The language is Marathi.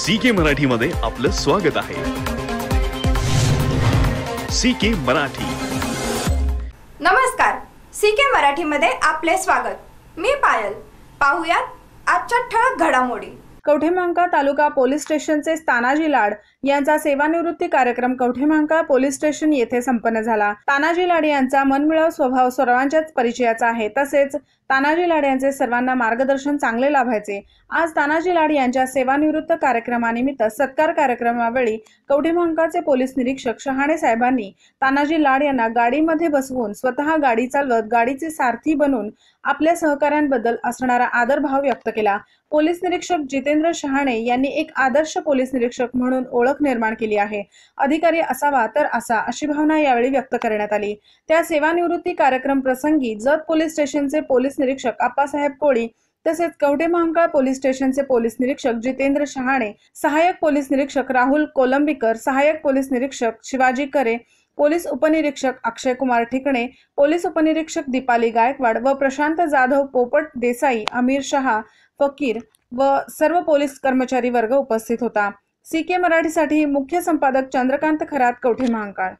सी के मध्ये आपलं स्वागत आहे सी के मराठी नमस्कार सी के मध्ये आपले स्वागत मी पायल पाहूयात आजच्या ठळक घडामोडी कवठेमांका तालुका पोलीस स्टेशनचे तानाजी लाड यांचा सेवानिवृत्ती कार्यक्रम कवठेमांका पोलीस स्टेशन येथे संपन्न झाला तानाजी लाड यांचा मनमिळाव स्वभाव सर्वांच्याच परिचयाचा आहे तसेच तानाजी लाड यांचे सर्वांना मार्गदर्शन चांगले लाभायचे आज तानाजी लाड यांच्या सेवानिवृत्त कार्यक्रमानिमित्त सत्कार कार्यक्रमावेळी कवठीमहांकाचे पोलीस निरीक्षक शहाणे साहेबांनी तानाजी लाड यांना गाडीमध्ये बसवून स्वतः गाडी चालवत गाडीचे सारथी बनून आपल्या सहकाऱ्यांबद्दल असणारा आदरभाव व्यक्त केला पोलीस निरीक्षक जितेंद्र शहाणे यांनी एक आदर्श पोलीस निरीक्षक म्हणून ओळख निर्माण केली आहे अधिकारी असावा तर असा अशी भावना यावेळी व्यक्त करण्यात आली त्या सेवानिवृत्ती कार्यक्रम प्रसंगी जत पोलीस स्टेशनचे पोलीस पोलीस निरीक्षक आप्पासाहेब कोळी तसेच कवडे महांकाळ पोलीस स्टेशनचे पोलीस निरीक्षक जितेंद्र शहाणे सहाय्यक पोलीस निरीक्षक राहुल कोलंबीकर सहाय्यक पोलीस निरीक्षक शिवाजी करे पोलीस उपनिरीक्षक अक्षय कुमार ठिकणे पोलीस उपनिरीक्षक दीपाली गायकवाड व प्रशांत जाधव पोपट देसाई अमीर शहा फकीर व सर्व पोलीस कर्मचारी वर्ग उपस्थित होता सी के मराठीसाठी मुख्य संपादक चंद्रकांत खरात कवठे महांकाळ